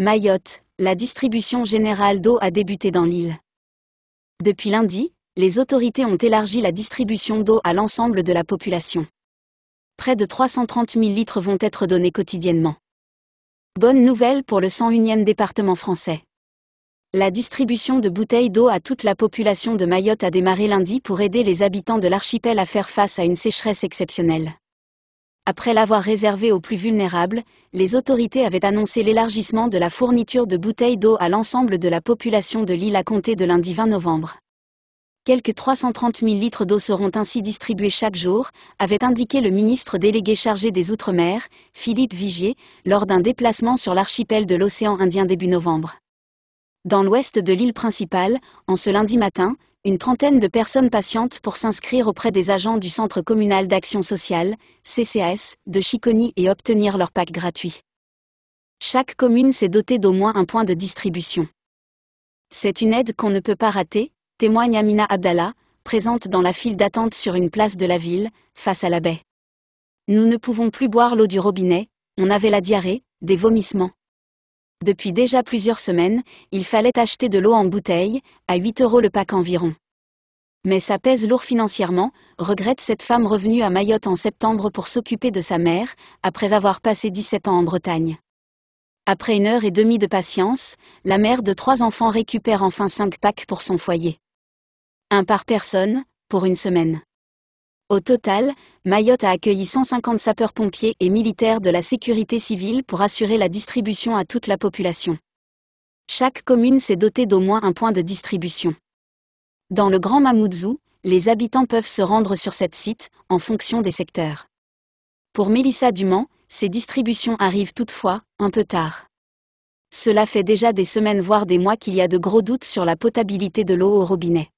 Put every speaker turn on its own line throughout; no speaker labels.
Mayotte, la distribution générale d'eau a débuté dans l'île. Depuis lundi, les autorités ont élargi la distribution d'eau à l'ensemble de la population. Près de 330 000 litres vont être donnés quotidiennement. Bonne nouvelle pour le 101e département français. La distribution de bouteilles d'eau à toute la population de Mayotte a démarré lundi pour aider les habitants de l'archipel à faire face à une sécheresse exceptionnelle après l'avoir réservé aux plus vulnérables, les autorités avaient annoncé l'élargissement de la fourniture de bouteilles d'eau à l'ensemble de la population de l'île à compter de lundi 20 novembre. Quelques 330 000 litres d'eau seront ainsi distribués chaque jour, avait indiqué le ministre délégué chargé des Outre-mer, Philippe Vigier, lors d'un déplacement sur l'archipel de l'océan Indien début novembre. Dans l'ouest de l'île principale, en ce lundi matin, une trentaine de personnes patientes pour s'inscrire auprès des agents du Centre communal d'action sociale, CCAS, de Chiconi et obtenir leur pack gratuit. Chaque commune s'est dotée d'au moins un point de distribution. C'est une aide qu'on ne peut pas rater, témoigne Amina Abdallah, présente dans la file d'attente sur une place de la ville, face à la baie. Nous ne pouvons plus boire l'eau du robinet, on avait la diarrhée, des vomissements. Depuis déjà plusieurs semaines, il fallait acheter de l'eau en bouteille, à 8 euros le pack environ mais ça pèse lourd financièrement, regrette cette femme revenue à Mayotte en septembre pour s'occuper de sa mère, après avoir passé 17 ans en Bretagne. Après une heure et demie de patience, la mère de trois enfants récupère enfin cinq packs pour son foyer. Un par personne, pour une semaine. Au total, Mayotte a accueilli 150 sapeurs-pompiers et militaires de la sécurité civile pour assurer la distribution à toute la population. Chaque commune s'est dotée d'au moins un point de distribution. Dans le Grand Mamoudzou, les habitants peuvent se rendre sur cette site, en fonction des secteurs. Pour Mélissa Dumont, ces distributions arrivent toutefois, un peu tard. Cela fait déjà des semaines voire des mois qu'il y a de gros doutes sur la potabilité de l'eau au robinet.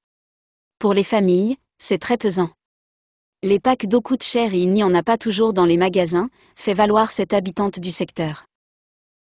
Pour les familles, c'est très pesant. Les packs d'eau coûtent cher et il n'y en a pas toujours dans les magasins, fait valoir cette habitante du secteur.